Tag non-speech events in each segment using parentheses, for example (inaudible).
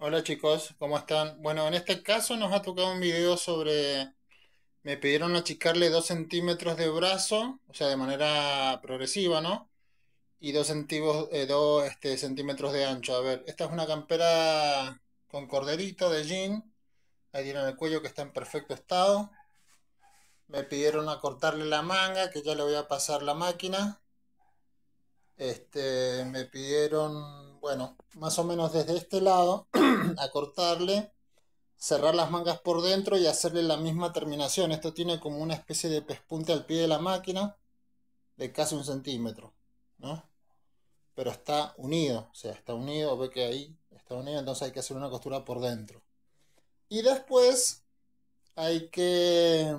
Hola chicos, ¿cómo están? Bueno, en este caso nos ha tocado un video sobre... Me pidieron achicarle 2 centímetros de brazo, o sea, de manera progresiva, ¿no? Y 2 centímetros, eh, dos, este, centímetros de ancho. A ver, esta es una campera con corderito de jean. Ahí tienen el cuello que está en perfecto estado. Me pidieron a cortarle la manga, que ya le voy a pasar la máquina. Este, me pidieron, bueno, más o menos desde este lado, a (clears throat) cortarle cerrar las mangas por dentro y hacerle la misma terminación. Esto tiene como una especie de pespunte al pie de la máquina de casi un centímetro, ¿no? Pero está unido, o sea, está unido, ve que ahí está unido, entonces hay que hacer una costura por dentro. Y después hay que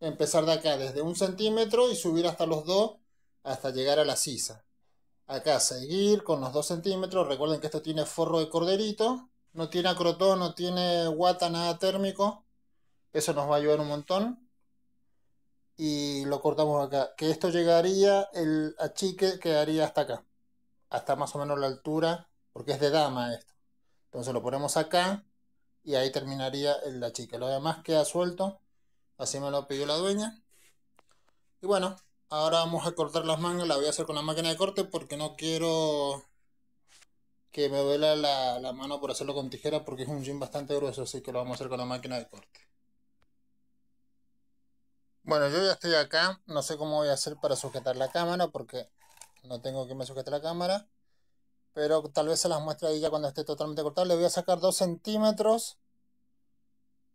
empezar de acá, desde un centímetro y subir hasta los dos hasta llegar a la sisa. Acá seguir con los 2 centímetros. Recuerden que esto tiene forro de corderito. No tiene acrotón, no tiene guata, nada térmico. Eso nos va a ayudar un montón. Y lo cortamos acá. Que esto llegaría, el achique quedaría hasta acá. Hasta más o menos la altura, porque es de dama esto. Entonces lo ponemos acá y ahí terminaría el achique. Lo demás queda suelto. Así me lo pidió la dueña. Y bueno, Ahora vamos a cortar las mangas, las voy a hacer con la máquina de corte porque no quiero que me duela la, mano por hacerlo con tijera porque es un jean bastante grueso, así que lo vamos a hacer con la máquina de corte. Bueno, yo ya estoy acá, no sé cómo voy a hacer para sujetar la cámara porque no tengo que me sujete la cámara. Pero tal vez se las muestre ahí ya cuando esté totalmente cortado. Le voy a sacar 2 centímetros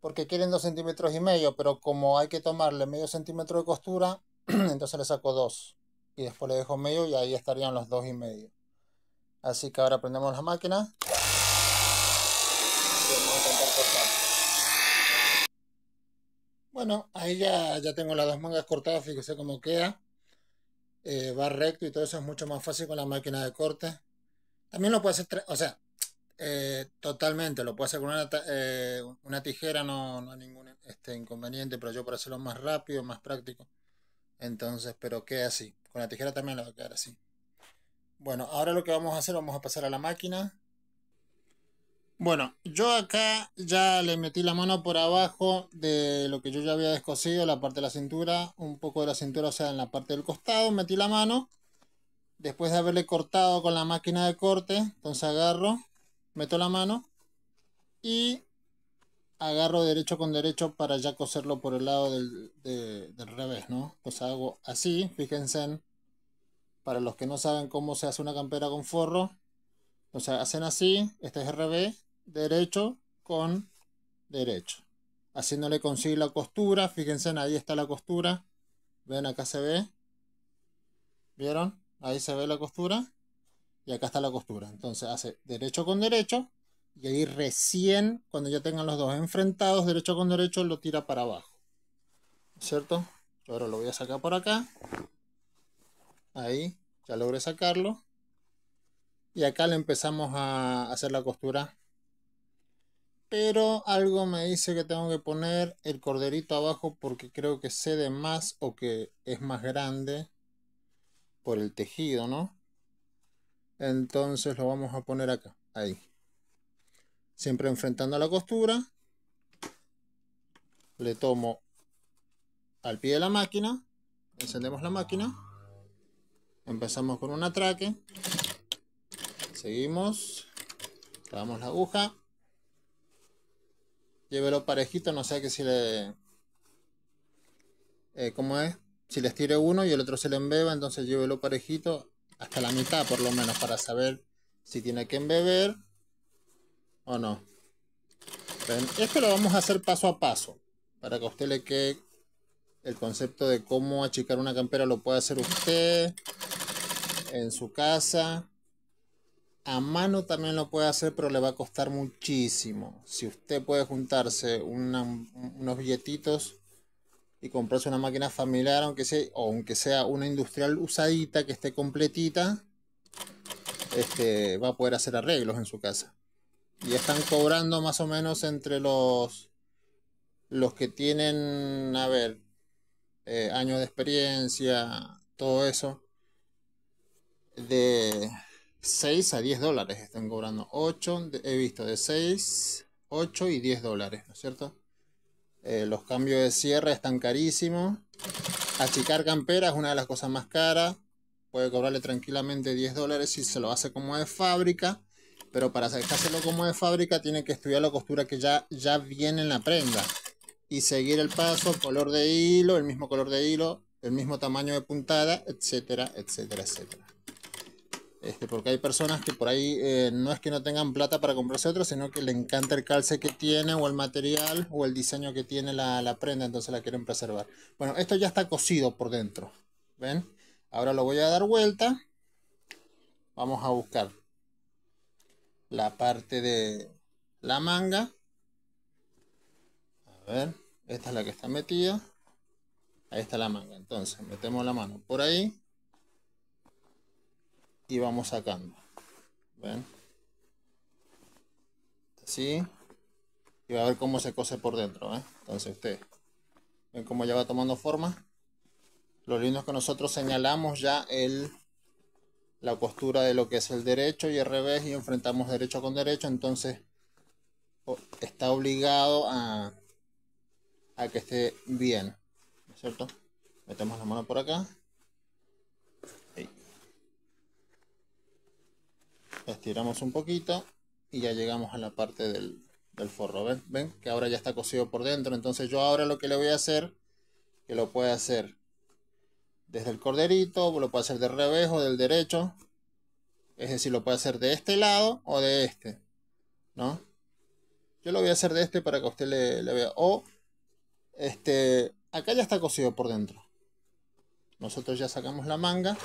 porque quieren 2 centímetros y medio, pero como hay que tomarle medio centímetro de costura, (clears throat) Entonces le saco dos y después le dejo medio y ahí estarían los dos y medio. Así que ahora prendemos la máquina. Bueno, ahí ya, ya tengo las dos mangas cortadas, fíjese cómo queda. Eh, va recto y todo eso es mucho más fácil con la máquina de corte. También lo puedes hacer, o sea, eh, totalmente, lo puedes hacer con una, eh, una tijera, no, no hay ningún este, inconveniente, pero yo para hacerlo más rápido, más práctico. Entonces, pero queda así. Con la tijera también lo va a quedar así. Bueno, ahora lo que vamos a hacer, vamos a pasar a la máquina. Bueno, yo acá ya le metí la mano por abajo de lo que yo ya había descosido, la parte de la cintura, un poco de la cintura, o sea, en la parte del costado, metí la mano. Después de haberle cortado con la máquina de corte, entonces agarro, meto la mano y agarro derecho con derecho para ya coserlo por el lado del, revés, ¿no? Pues hago así, fíjense, para los que no saben cómo se hace una campera con forro, o sea, hacen así, este es revés, derecho con derecho. Así no le consigue la costura, fíjense, ahí está la costura, ven acá se ve, ¿vieron? Ahí se ve la costura y acá está la costura, entonces hace derecho con derecho, y ahí recién, cuando ya tengan los dos enfrentados, derecho con derecho, lo tira para abajo. ¿Cierto? Ahora lo voy a sacar por acá. Ahí, ya logré sacarlo. Y acá le empezamos a hacer la costura. Pero algo me dice que tengo que poner el corderito abajo porque creo que cede más o que es más grande por el tejido, ¿no? Entonces lo vamos a poner acá, ahí siempre enfrentando a la costura le tomo al pie de la máquina encendemos la máquina empezamos con un atraque seguimos clavamos la aguja llévelo parejito no sé qué si le eh, ¿cómo es? si les tire uno y el otro se le embeba entonces llévelo parejito hasta la mitad por lo menos para saber si tiene que embeber ¿O no? Esto lo vamos a hacer paso a paso. Para que a usted le quede el concepto de cómo achicar una campera. Lo puede hacer usted en su casa. A mano también lo puede hacer, pero le va a costar muchísimo. Si usted puede juntarse unos billetitos y comprarse una máquina familiar, aunque sea, o aunque sea una industrial usadita que esté completita, este, va a poder hacer arreglos en su casa. Y están cobrando más o menos entre los los que tienen, a ver, eh, años de experiencia, todo eso, de 6 a 10 dólares están cobrando. 8, he visto de 6, 8 y 10 dólares, ¿no es cierto? Eh, los cambios de cierre están carísimos. Achicar campera es una de las cosas más caras. Puede cobrarle tranquilamente 10 dólares si se lo hace como de fábrica. Pero para sacárselo como de fábrica tiene que estudiar la costura que ya, viene en la prenda. Y seguir el paso, color de hilo, el mismo color de hilo, el mismo tamaño de puntada, etcétera, etcétera, etcétera. Este, porque hay personas que por ahí eh, no es que no tengan plata para comprarse otro, sino que le encanta el calce que tiene o el material o el diseño que tiene la, la prenda, entonces la quieren preservar. Bueno, esto ya está cosido por dentro, ¿ven? Ahora lo voy a dar vuelta, vamos a buscar la parte de la manga. A ver, esta es la que está metida. Ahí está la manga. Entonces, metemos la mano por ahí. Y vamos sacando. ¿Ven? Así. Y va a ver cómo se cose por dentro. ¿eh? Entonces, ustedes ven cómo ya va tomando forma. Lo lindo es que nosotros señalamos ya el la postura de lo que es el derecho y el revés y enfrentamos derecho con derecho, entonces está obligado a, a que esté bien, es cierto? Metemos la mano por acá. Estiramos un poquito y ya llegamos a la parte del, forro, ¿ven? ¿ven? Que ahora ya está cosido por dentro, entonces yo ahora lo que le voy a hacer, que lo puede hacer desde el corderito, lo puede hacer de revés o del derecho. Es decir, lo puede hacer de este lado o de este, ¿no? Yo lo voy a hacer de este para que usted le, vea. O, este, acá ya está cosido por dentro. Nosotros ya sacamos la manga.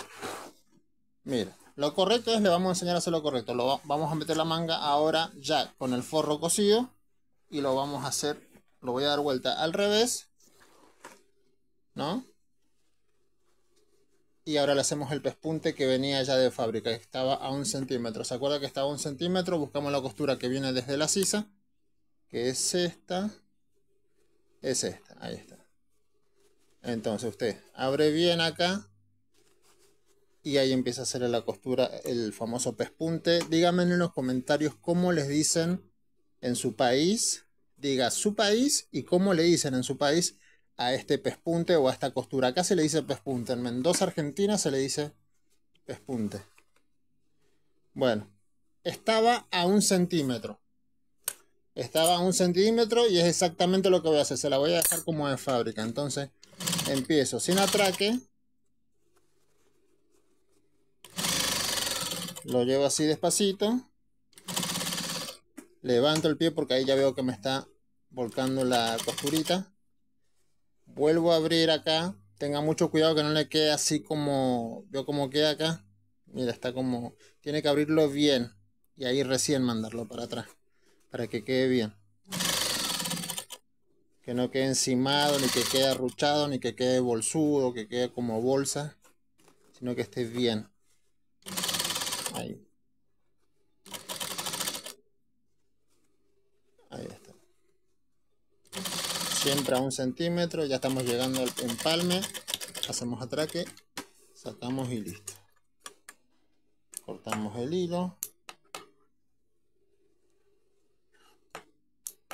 Mira, lo correcto es, le vamos a enseñar a hacer lo correcto. Lo, vamos a meter la manga ahora ya con el forro cosido. Y lo vamos a hacer, lo voy a dar vuelta al revés. ¿No? y ahora le hacemos el pespunte que venía ya de fábrica, estaba a un centímetro. ¿Se acuerda que estaba a un centímetro? Buscamos la costura que viene desde la sisa, que es esta, es esta, ahí está. Entonces usted abre bien acá y ahí empieza a hacer la costura el famoso pespunte. Díganme en los comentarios cómo les dicen en su país, diga su país y cómo le dicen en su país a este pespunte o a esta costura. Acá se le dice pespunte, en Mendoza, Argentina se le dice pespunte. Bueno, estaba a un centímetro. Estaba a un centímetro y es exactamente lo que voy a hacer. Se la voy a dejar como de fábrica. Entonces empiezo sin atraque. Lo llevo así despacito. Levanto el pie porque ahí ya veo que me está volcando la costurita. Vuelvo a abrir acá. Tenga mucho cuidado que no le quede así como... Veo como queda acá. Mira, está como... Tiene que abrirlo bien. Y ahí recién mandarlo para atrás. Para que quede bien. Que no quede encimado, ni que quede arruchado, ni que quede bolsudo, que quede como bolsa. Sino que esté bien. Ahí. siempre a un centímetro ya estamos llegando al empalme hacemos atraque sacamos y listo cortamos el hilo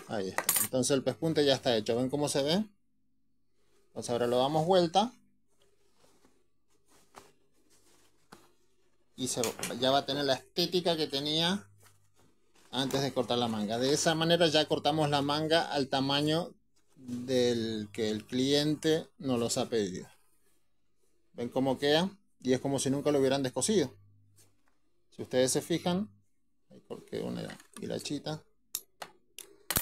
ahí está entonces el pespunte ya está hecho ven cómo se ve entonces ahora lo damos vuelta y se, ya va a tener la estética que tenía antes de cortar la manga. De esa manera ya cortamos la manga al tamaño del que el cliente no los ha pedido. ¿Ven cómo queda? Y es como si nunca lo hubieran descosido. Si ustedes se fijan, ahí porque una hilachita.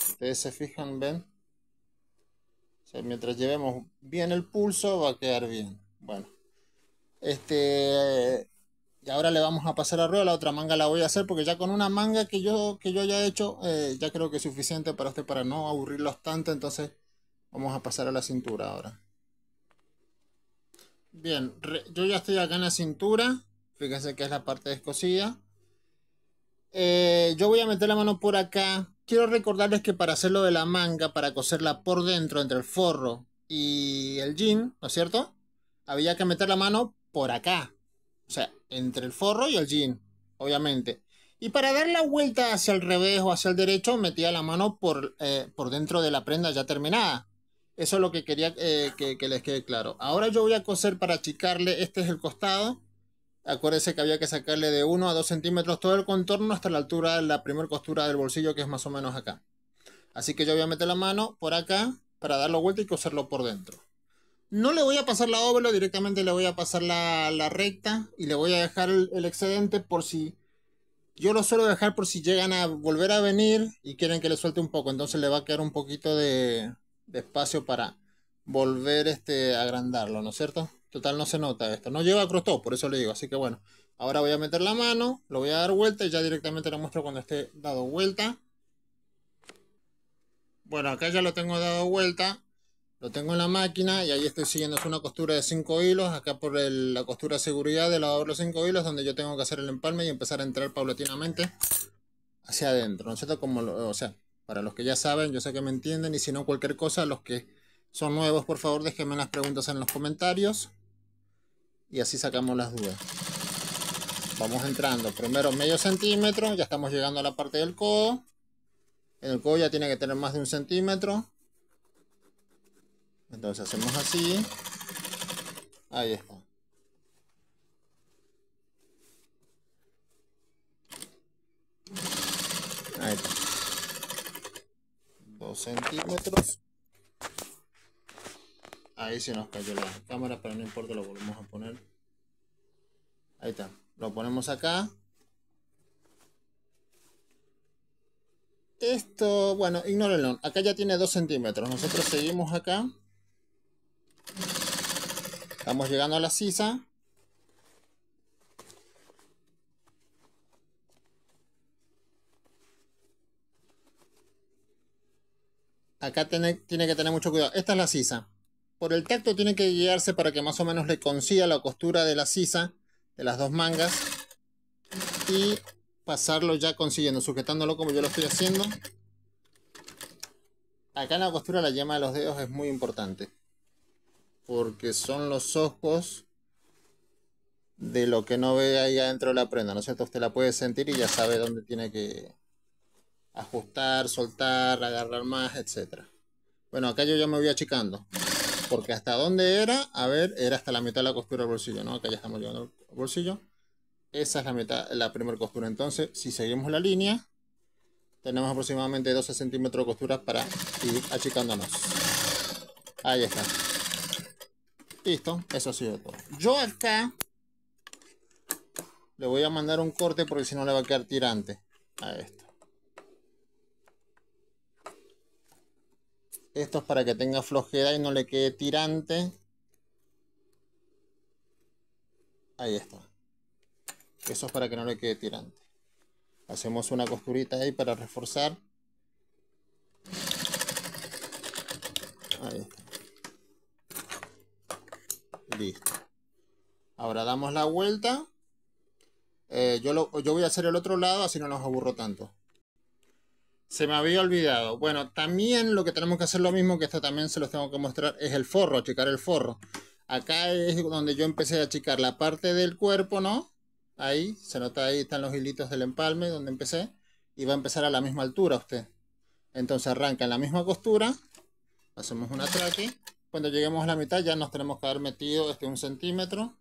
Si ustedes se fijan, ven. mientras llevemos bien el pulso, va a quedar bien. Bueno, este. Y ahora le vamos a pasar rueda, la otra manga la voy a hacer porque ya con una manga que yo, que yo haya hecho, eh, ya creo que es suficiente para este, para no aburrirlos tanto. Entonces Vamos a pasar a la cintura ahora. Bien, yo ya estoy acá en la cintura. Fíjense que es la parte descosida. Eh, yo voy a meter la mano por acá. Quiero recordarles que para hacerlo de la manga, para coserla por dentro, entre el forro y el jean, ¿no es cierto? Había que meter la mano por acá. O sea, entre el forro y el jean, obviamente. Y para dar la vuelta hacia el revés o hacia el derecho, metía la mano por, eh, por dentro de la prenda ya terminada. Eso es lo que quería eh, que, les quede claro. Ahora yo voy a coser para achicarle, este es el costado. Acuérdense que había que sacarle de 1 a 2 centímetros todo el contorno hasta la altura de la primera costura del bolsillo, que es más o menos acá. Así que yo voy a meter la mano por acá para la vuelta y coserlo por dentro. No le voy a pasar la óvalo, directamente le voy a pasar la, recta y le voy a dejar el excedente por si... Yo lo suelo dejar por si llegan a volver a venir y quieren que le suelte un poco, entonces le va a quedar un poquito de, de espacio para volver este, a agrandarlo, ¿no es cierto? Total no se nota esto, no lleva crostó, por eso le digo, así que bueno, ahora voy a meter la mano, lo voy a dar vuelta y ya directamente lo muestro cuando esté dado vuelta. Bueno, acá ya lo tengo dado vuelta, lo tengo en la máquina y ahí estoy siguiendo, es una costura de cinco hilos, acá por la costura de seguridad de los cinco hilos, donde yo tengo que hacer el empalme y empezar a entrar paulatinamente hacia adentro, ¿no es cierto? Como, o sea, para los que ya saben, yo sé que me entienden y si no cualquier cosa, los que son nuevos, por favor, déjenme las preguntas en los comentarios y así sacamos las dudas. Vamos entrando, primero medio centímetro, ya estamos llegando a la parte del codo. El codo ya tiene que tener más de un centímetro. Entonces hacemos así. Ahí está. Ahí está centímetros. Ahí se nos cayó la cámara, pero no importa, lo volvemos a poner. Ahí está. Lo ponemos acá. Esto, bueno, ignórenlo. Acá ya tiene 2 centímetros. Nosotros seguimos acá. Estamos llegando a la sisa. Acá tiene, que tener mucho cuidado. Esta es la sisa. Por el tacto tiene que guiarse para que más o menos le consiga la costura de la sisa, de las dos mangas. Y pasarlo ya consiguiendo, sujetándolo como yo lo estoy haciendo. Acá en la costura la yema de los dedos es muy importante. Porque son los ojos de lo que no ve ahí adentro de la prenda, ¿no es cierto? Usted la puede sentir y ya sabe dónde tiene que, ajustar, soltar, agarrar más, etc. Bueno, acá yo ya me voy achicando. Porque hasta dónde era, a ver, era hasta la mitad de la costura del bolsillo, ¿no? Acá ya estamos llevando el bolsillo. Esa es la mitad, la primera costura. Entonces, si seguimos la línea, tenemos aproximadamente 12 centímetros de costura para ir achicándonos. Ahí está. Listo, eso ha sido todo. Yo acá le voy a mandar un corte porque si no le va a quedar tirante a este. Esto es para que tenga flojedad y no le quede tirante. Ahí está. Eso es para que no le quede tirante. Hacemos una costurita ahí para reforzar. Ahí está. Listo. Ahora damos la vuelta. Eh, yo, yo voy a hacer el otro lado así no nos aburro tanto. Se me había olvidado. Bueno, también lo que tenemos que hacer lo mismo, que esto también se los tengo que mostrar, es el forro, achicar el forro. Acá es donde yo empecé a achicar la parte del cuerpo, ¿no? Ahí, se nota ahí están los hilitos del empalme donde empecé. Y va a empezar a la misma altura usted. Entonces arranca en la misma costura. Hacemos un atraque. Cuando lleguemos a la mitad ya nos tenemos que haber metido este un centímetro.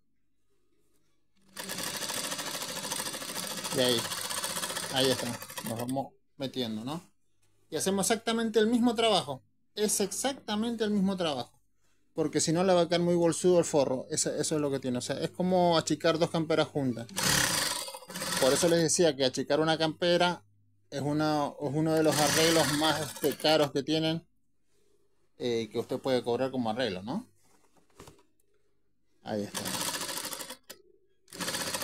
Y ahí. Ahí está. Nos vamos metiendo, ¿no? Y hacemos exactamente el mismo trabajo. Es exactamente el mismo trabajo. Porque si no, le va a quedar muy bolsudo el forro. Eso, es lo que tiene. O sea, es como achicar dos camperas juntas. Por eso les decía que achicar una campera es, una, es uno de los arreglos más este, caros que tienen. Eh, que usted puede cobrar como arreglo, ¿no? Ahí está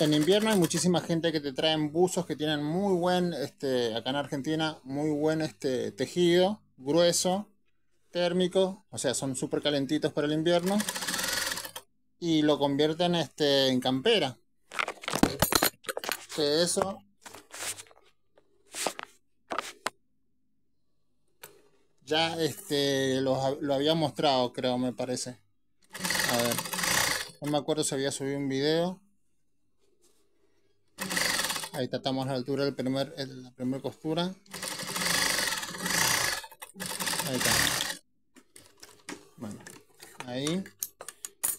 en invierno hay muchísima gente que te traen buzos que tienen muy buen, este, acá en Argentina, muy buen este, tejido, grueso, térmico, o sea, son súper calentitos para el invierno. Y lo convierten este, en campera. eso... Ya este, lo, lo había mostrado, creo, me parece. A ver. No me acuerdo si había subido un video ahí tratamos la altura del primer, la primera costura ahí está bueno ahí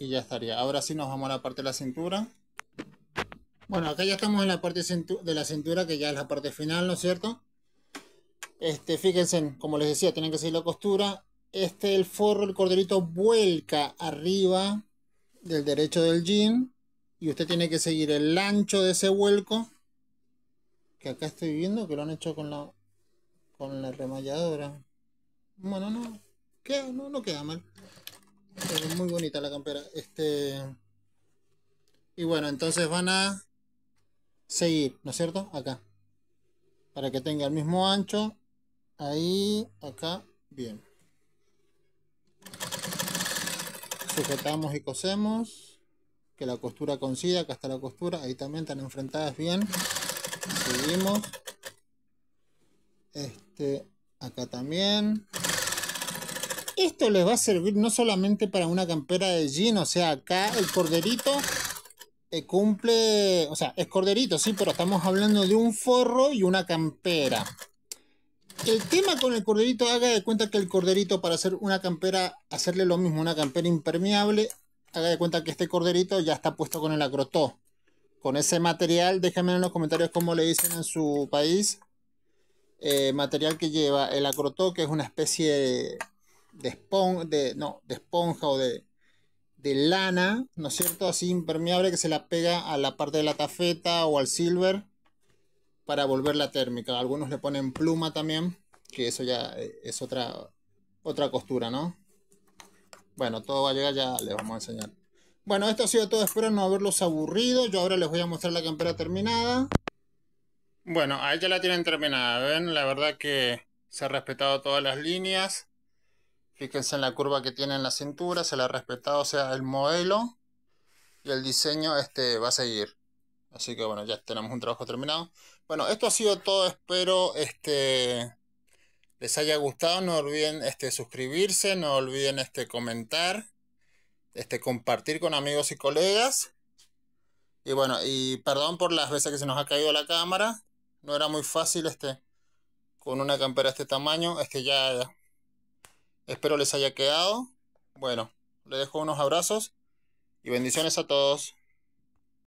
y ya estaría ahora sí nos vamos a la parte de la cintura bueno acá ya estamos en la parte de la cintura que ya es la parte final no es cierto este fíjense como les decía tienen que seguir la costura este el forro el corderito vuelca arriba del derecho del jean y usted tiene que seguir el ancho de ese vuelco que acá estoy viendo que lo han hecho con la con la remalladora. Bueno, no, queda, no, no queda mal. Es muy bonita la campera. Este y bueno, entonces van a seguir, ¿no es cierto? Acá. Para que tenga el mismo ancho. Ahí, acá, bien. Sujetamos y cosemos. Que la costura coincida, acá está la costura. Ahí también están enfrentadas bien seguimos este acá también esto les va a servir no solamente para una campera de jean o sea acá el corderito eh, cumple o sea es corderito sí pero estamos hablando de un forro y una campera el tema con el corderito haga de cuenta que el corderito para hacer una campera hacerle lo mismo una campera impermeable haga de cuenta que este corderito ya está puesto con el acrotó con ese material. Déjenme en los comentarios cómo le dicen en su país. Eh, material que lleva el acrotó, que es una especie de, no, de esponja o de, lana, ¿no es cierto? Así impermeable que se la pega a la parte de la tafeta o al silver para volver la térmica. Algunos le ponen pluma también, que eso ya eh, es otra, otra costura, ¿no? Bueno, todo va a llegar, ya les vamos a enseñar. Bueno, esto ha sido todo. Espero no haberlos aburrido. Yo ahora les voy a mostrar la campera terminada. Bueno, ahí ya la tienen terminada. Ven, la verdad que se ha respetado todas las líneas. Fíjense en la curva que tiene en la cintura. Se la ha respetado, o sea, el modelo y el diseño este va a seguir. Así que bueno, ya tenemos un trabajo terminado. Bueno, esto ha sido todo. Espero este les haya gustado. No olviden este suscribirse, no olviden este comentar este, compartir con amigos y colegas. Y bueno, y perdón por las veces que se nos ha caído la cámara. No era muy fácil este con una campera de este tamaño. Este ya, ya. espero les haya quedado. Bueno, les dejo unos abrazos y bendiciones a todos.